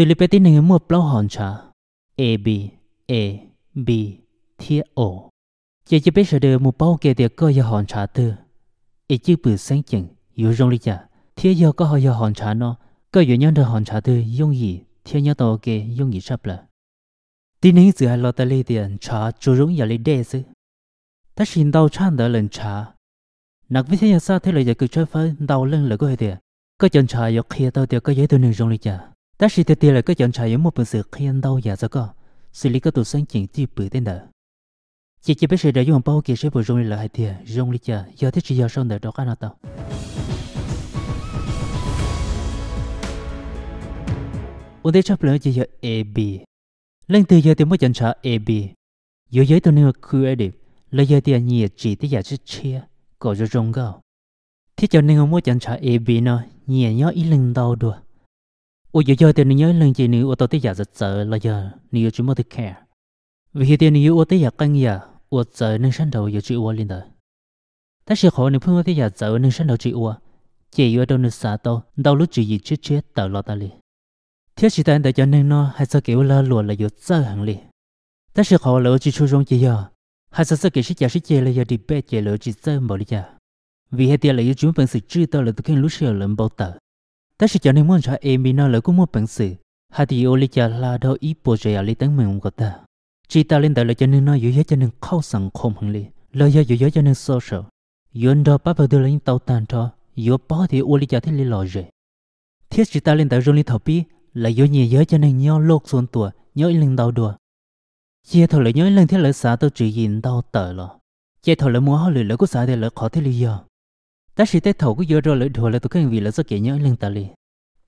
Silipeti nang mua plau honcha. A B A B T O. Chỉ chỉ biết sợ đời mua bao kê tiệc cơ ya honcha tư. Ý chứ bự sáng chừng, yếu rong lý chả. Thế giờ có hơi ya honcha nó. Cơ yếu nhân đời honcha tư dùng gì. Thế nhớ tàu kê dùng gì sắp là. Tin hình giữa lo ta lê tiền cha chú rung ya lê đê sư. Ta xin đau chan đỡ lần cha. Nạc với thế nhà xa thế lời giờ cứ chơi phơi đau lưng là có hơi tiệc. chân cha yếu kia tao tiệc cơ giấy tư nương rong lý ta thì lại chọn một phần sự đau giả dạ xử lý các tổ chuyện chỉ chỉ chỉ biết sẽ dùng bao là cho chấp lấy 但是这地了个检查员莫不是看到呀这个，是里个都申请地不的呢。姐姐不是在用包给谁不容易了还的，容易家要的只要上的着看得到。我的车不能就要 A B lên từ giờ thì mới chọn chọn A B, giờ giờ tôi nên cứ đi, là giờ thì nhẹ chỉ thì giờ dạ chỉ chia, có cho rong gạo, thế cho nên mới chọn chọn A B nó nhẹ nhõm ít lần đau được ủa giờ giờ thì nhớ lần chị nữ ủa tô tới giờ giật sợ là giờ nữ chỉ mới được care vì hiện tiền nữ ủa tới giờ căng giờ ủa sợ nên sáng đầu giờ chị ô lên đời ta sẽ khó nữ phương tới giờ giờ nên sáng đầu chị ô chị ở đâu nên xa đâu đâu lúc chị gì chết chết tờ lo ta liền thiết chỉ tại tại cho nên nó hay sợ kiểu là lùa là giờ giờ hẳn liền ta sẽ khó lỡ chỉ chú rong chị giờ hay sợ sao kiểu sẽ giờ sẽ chơi là giờ đi bé chơi lỡ chỉ giờ mở đi giờ vì hiện tiền là giờ chúng vẫn sự chữ tao là tôi khen lúc sợ lần bao tờ ta sẽ cho nên muốn cho em bị nó lỡ của một bản sự hà thì ô lý là đâu ý bộ trẻ ở lý tấn mình của ta chỉ ta lên tới là cho nên nó yếu cho nên khâu sẵn không hẳn lý lỡ yếu yếu cho nên sơ sơ. yon đó bắt vào đưa lên tàu tàn cho yếu bỏ thì ô lý cha thế lý lò rồi thiết chỉ ta lên tới rồi lý thảo bi là yếu nhẹ yếu cho nên nhau lột xuống tuổi nhau lên đầu đùa chia thầu lại nhớ lên thiết lỡ xã tôi chỉ nhìn đau tờ lo chia thầu lại mua hoa lửa lỡ của xã thì lỡ khó thế lý do ta sẽ tới thầu của yếu rồi lỡ thua lại tôi cái vị lỡ rất kể nhớ lên ta liền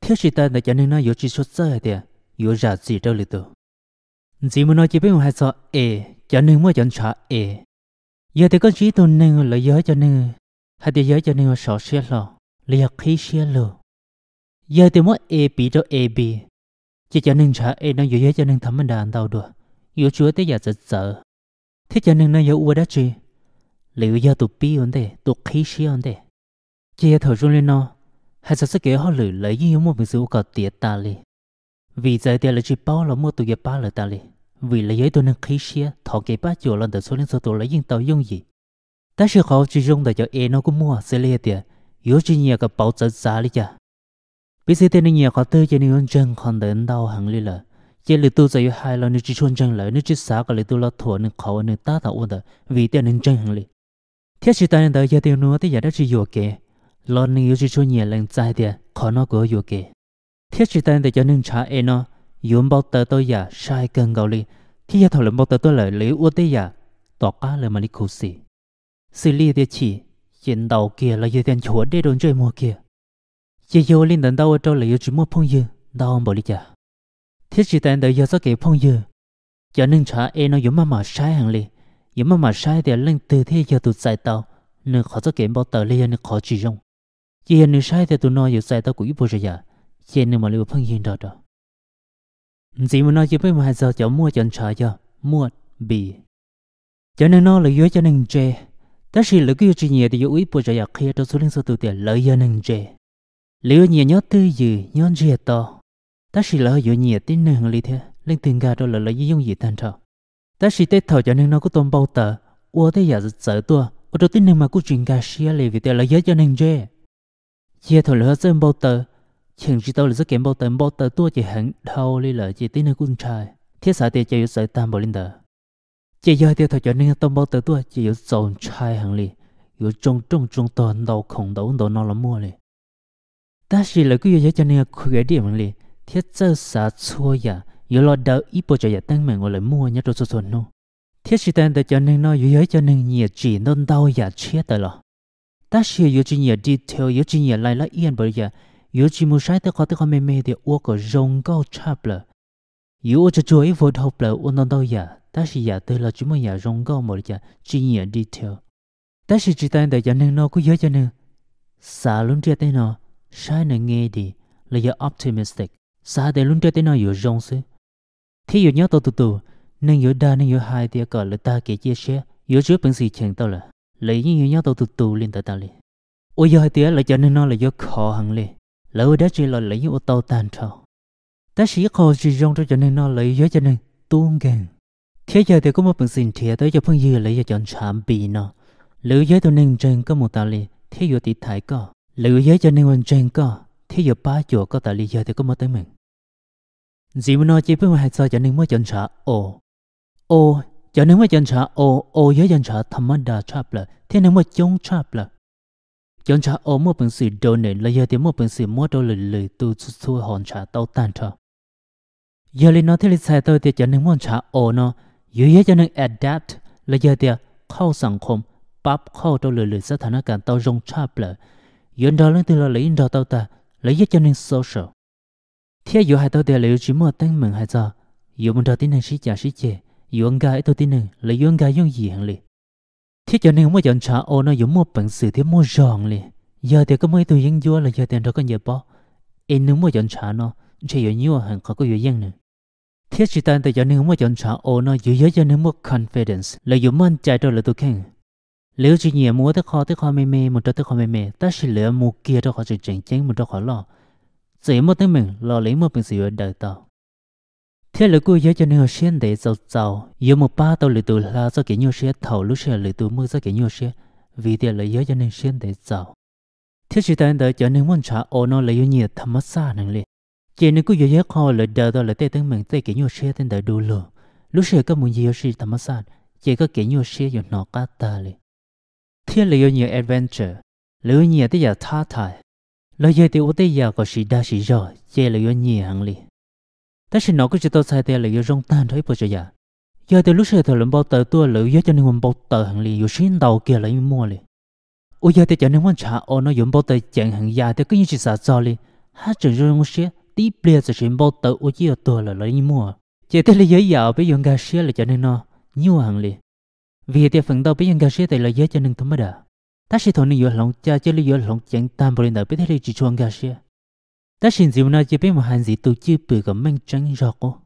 thiếu sĩ ta đã cho nên nó yếu chỉ xuất sơ thì yếu giả gì đâu lì tụ chỉ muốn nói chỉ biết một hai sợ e cho nên mua chọn trả e giờ thì con chỉ tụ nên là nhớ cho nên hay thì nhớ cho nên sợ xe lò lìa khí xe lò giờ thì mua e bị cho e bị chỉ cho nên trả e nó yếu cho nên thấm mình đàn tàu đùa yếu chúa tới giờ giật sợ thế cho nên nó yếu u đã chi liệu giờ tụ bi ổn thế tụ khí xe ổn thế chỉ thở chung lên nó hay sao sẽ cái họ lử lấy như một mình sự có tiệt ta li vì giờ tiệt là chỉ bao là mua tụ cái ba là ta li vì là giới tôi nên khí xe thọ kế ba chỗ là được số nên số tôi lấy những tàu dùng gì ta sẽ khó chỉ dùng để cho em nó cũng mua sẽ lấy tiệt yếu chỉ nhờ cái bảo trợ giá li chả bây giờ tiền nhờ khó tư cho nên ông chân còn đến đâu hàng li là chỉ là tôi giờ hai lần nên chỉ chôn chân lại nên chỉ xả cái là tôi là thua nên khó nên ta thảo ổn vì tiền nên chân hàng li thế chỉ ta nên đợi giờ tiệt nữa thì giờ đã chỉ vừa kể lo nên yêu chú nhẹ lên trái địa khó nó có yêu kì thiết chỉ tên để cho nên trả em nó yếm bao tờ tôi giả sai cần gạo li khi ya thầu lên bao tờ tôi lại lấy uất tê giả tỏ cá lời mà đi khổ xì xì li thì chỉ hiện đầu kia là yêu tiền chúa để đồn chơi mua kia chỉ yêu linh đến đâu chỗ là yêu chỉ mua phong yêu đau bỏ đi giả thiết chỉ tên để yêu cho kể phong yêu cho nên trả em nó yếm mà mà sai hàng li yếm mà mà sai thì lên từ thế giờ tụt giải tàu nên khó cho kể bao tờ li nên khó chỉ dùng chỉ hiện nữ sai thì tụi nó giờ sai tao cũng vô rồi à? giờ chỉ nữ mà lưu phân hiện đó đó chỉ muốn nói chỉ biết mà giờ cháu mua chọn trả cho mua bì cho nên nó là yếu cho nên chơi, ta chỉ lấy cái chuyện gì thì yếu vô rồi giờ à, khi tao số lượng số tụi tiền lợi cho nên chê liệu nhiều nhớ tư gì nhớ gì to ta chỉ là yếu nhiều tin nên lý thế lên tiền gà đó là lợi dụng gì thành thật, ta chỉ tết thọ cho nên nó có tôm bao tờ ua thế giờ sợ tua ở trong tin nên mà cũng chuyện gà xia lì vì tiền lợi cho nên chơi chia thổ lỡ dân bao tờ chẳng chỉ tôi là rất kém bao tờ bao tờ tua chỉ hẳn thâu li lỡ chỉ tin hơi cũng trai thiết xã tiệt chỉ yếu sợi tam bảo linh tờ chỉ giờ thì thổ cho nên tao bao tờ tua chỉ yếu sầu trai hẳn li yếu trung trung trung toàn đầu khổng đầu đầu nó là mua li ta chỉ là cứ yếu cho nên khuya điểm li thiết sơ xã chua ya yếu lo đầu ít bộ cho ya tăng mạnh ngồi lại mua nhá rồi số số nó thiết chỉ tên tờ cho nên nó yếu cho nên nhiệt chỉ nôn đau ya chết rồi ta sẽ yêu chi nhiều detail yêu chi nhiều lại là yên bởi giờ yêu chi muốn sai tới có tới có mềm mềm thì uo có rong cao chạp lờ yếu cho chuối vô học lờ uo non đâu giờ ta sẽ giờ tới là chúng muốn giờ rong cao một giờ chi nhiều detail ta sẽ chỉ tay để cho nên nó cứ nhớ cho nên xa luôn chưa tên nó sai nên nghe đi là giờ optimistic xa để luôn chưa tên nó yêu rong xứ thì yêu nhớ tôi tụ tụ nên yêu đa nên yêu hai thì cả là ta kể chia sẻ yêu trước bằng gì chẳng tao là lấy những nhau tàu tụt tụ lên tới ta liền ôi giờ tía là cho nên nó là do khó hẳn liền lỡ đã chỉ là lấy những ô tô tàn trào ta chỉ khó chỉ rong cho nên nó lấy do cho nên tuôn gần thế giờ thì có một phần xin thiệt tới cho phương dư lấy cho chọn chạm bì nó lỡ giới tôi nên trên có một ta liền thế giờ thì thải có lỡ giới cho nên hoàn trên có thế giờ ba chỗ có ta liền giờ thì có một tới mình dì mà nó chỉ biết mà hạt sao cho nên mới chọn trả ồ ồ จะนึกว่าจันชาโอโอเยจันชาธรรมดาชาบละที่นึกว่าจงชาบละจันชาโอเมื่อเป็นสีโดนเนและยาเดียเมื่อเป็นสีมัวโดนเลยเลยตูสู้หอนชาเต้าตันเถอะยาลินอที่ลิซายเตอร์เดียจะนึกว่าชาโอเนาะยูเยจะนึก adapt และยาเดียเข้าสังคมปั๊บเข้าโดนเลยเลยสถานการณ์เต้าจงชาบละยันดอลเรื่องตัวเลยอินดอเต้าตาและยาจะนึก social ที่อยู่ให้เตอรเดียเลยจิมัวตั้งเหมือนให้จ้าอยู่บนดอที่นั่งชี้จ่าชี้เจ yuang gai tôi tin nè là yuang gai yuang gì hằng li thế cho nên không chọn cha ô nó giống một bằng sự thế mua giòn li giờ thì có mấy tôi vẫn vua là giờ tiền đó có nhiều bao em nếu mua chọn cha nó chỉ có nhiều hàng khó có nhiều dân nè thế chỉ tan tại cho nên không chọn cha ô nó dựa dựa cho nên mua confidence là dùng mình chạy đâu là tôi khen nếu chỉ nhiều mua tới kho tới kho mê mê một trăm tới kho mê mê ta chỉ lựa mua kia đó họ chỉ chỉnh chỉnh một đó họ lo chỉ một tới mình lo lấy một bằng sự đời tao thế là cô giáo cho nên xuyên để giàu giàu giờ một ba tàu lửa tù là do kẻ nhiều xe thầu lúc xe lửa tù mưa do kẻ nhiều xe vì thế là giáo cho nên xuyên để giàu thế sự tại đó cho nên muốn trả ô nó là yêu nhiều tham mất xa năng liền chỉ nên cô giáo giờ họ là đờ đó là tê tiếng mình tê kẻ nhiều xe tên đời đủ lừa, lúc xe có muốn gì ở xe thầm mất xa chỉ có cái nhiều xe rồi nó cả ta liền thế là nhiều adventure là nhiều tới giờ tha thải là giờ thì ô tới giờ có sự đa sự rồi chỉ là nhiều hàng liền ta sẽ nói cái chữ tao sai thì là yêu rong tan thấy bữa giờ giờ giờ lúc xưa thời lượng bao tờ tua lữ giờ cho nên mình bao tờ hàng liền yêu xin đầu kia lại mua liền ôi giờ thì cho nên mình trả ô nó dùng bao tờ chẳng hàng già thì cứ như chỉ sợ cho hát chừng rồi ngu tí bia sẽ xin bao tờ ôi giờ tua là lấy mua chỉ tới lý giới bây giờ gà xía là cho nên nó nhiều hàng liền vì thì phần đầu bây giờ gà xía thì là giới cho nên thấm mới ta sẽ thôi nên yêu lòng cha cho lý yêu lòng tam bồi nợ bây thế thì chỉ chuông gà xía ta xin dịu nói chỉ biết một hành gì tổ chức bự cả mình tránh rõ cô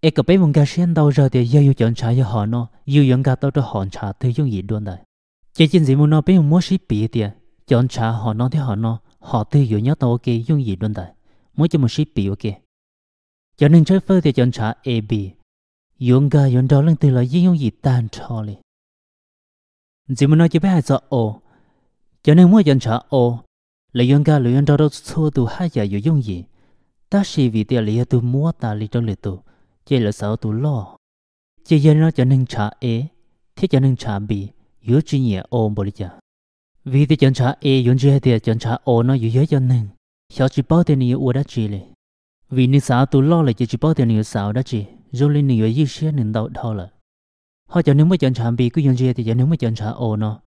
e cái bé mong cái xin đâu rồi thì giờ yêu chọn trái cho họ nó yêu yêu cái đâu cho họ trả thứ dùng gì luôn đấy chỉ xin dịu nói biết một mối sĩ bì thì chọn trả họ nó thì họ nó họ thứ yêu nhớ tao ok dùng gì luôn đấy mỗi cho một sĩ bì ok cho nên chơi phơi thì chọn trả a b, dùng cái dùng đó lên từ là dùng gì tan cho liền dịu nói chỉ biết hai chữ o, cho nên mua chọn trả o lấy yon ga lấy yon đó số tu hai giờ rồi dùng gì ta chỉ vì tiền lấy tu mua ta lấy trong lấy tu chỉ là sao tu lo chỉ giờ nó cho nên trả A, thế cho nên trả b yếu chỉ nhẹ ôm bồi giờ vì thế chọn trả A, yếu yon hai thì chọn trả o nó yếu yếu cho nên sao chỉ bảo tiền nhiều đã chỉ lệ vì nên sao tu lo là chỉ chỉ bao tiền nhiều sao đã chỉ rồi lên nhiều yếu xe nên đau đau là họ cho nên mới chọn trả b cứ yon chưa thì cho nên mới chọn trả o nó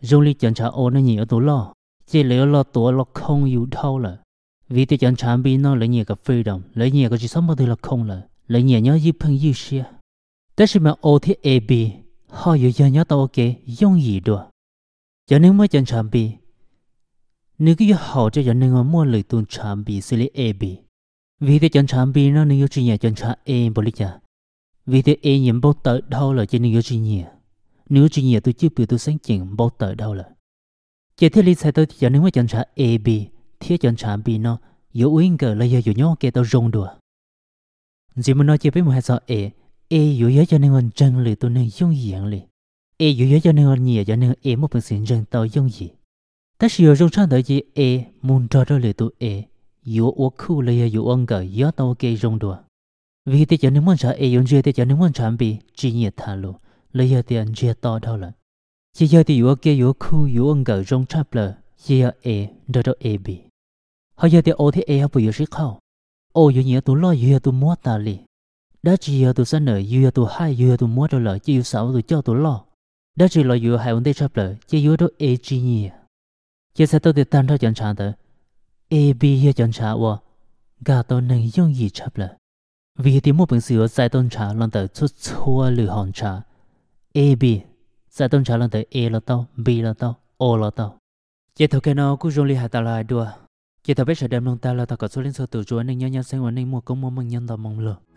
rồi lên chọn trả o nó nhiều tu lo chỉ liệu lo tuổi lo không yêu thâu là vì tiêu chuẩn sản bi nó lấy nhiều cái freedom lấy nhiều cái chỉ sống mà thì là không là lấy nhiều nhớ yêu phân yêu xia tất nhiên mà ô thì B họ yêu giờ nhớ tao ok dùng gì đó cho nên mới chuẩn sản bi nếu cái họ cho cho nên mà mua lời tuần sản bi xử lý A B vì tiêu chuẩn sản bi nó nên yêu chỉ nhà chuẩn A e bồi lìa vì thế A nhận bao tờ đâu là cho nên yêu chỉ nhà nếu chỉ nhà tôi chưa biết tôi sáng chừng bao tờ đâu là chỉ thiết lý sai tôi chỉ nếu mà chọn trả A B thiết chọn trả B nó yếu uyên cờ là yếu nhau kể tao rong đùa chỉ muốn nói chỉ biết một hai sợ A A yếu yếu cho nên còn chân lì tôi nên dùng dạng lì A yếu yếu cho nên còn nhiều cho nên A một phần xin chân tao dùng gì ta sử dụng trong đời chỉ A muốn cho đôi lì tôi A yếu uống khu là yếu uống cờ yếu tao kể rong đùa vì thế cho nên muốn trả A dùng gì thế cho nên muốn trả B chỉ nhiệt thà luôn lấy tiền chia to đâu rồi chỉ giờ thì vừa kia vừa khu vừa ăn gỡ rong chắp lờ chỉ giờ e đó đó e bị họ giờ thì ô thì e bây giờ sẽ khâu ô giờ nhớ tụi lo giờ tụi mua ta li đã chỉ giờ tụi sân nở giờ tụi hai giờ tụi mua đó lờ chỉ giờ sáu tụi cho tụi lo đã chỉ lo vừa hai vấn đề chắp lờ chỉ vừa đó e chỉ nhỉ chỉ sẽ tôi thì tan ra chọn chán tới e bị giờ chọn chán wa gà tôi nâng dùng gì chắp lờ vì thì một bình sữa sai tôn trà lần tới chút chua lửa hòn trà e bị sẽ dạ tôn trả lần tới A e là tao b là tao o là tao chỉ thầu cái nó cứ rong li hạt ta là đùa chỉ thầu biết sợ đem lòng ta là tao có số lên số tự chúa nên nhớ nhớ nên mua công mua mong nhân tạo mong lừa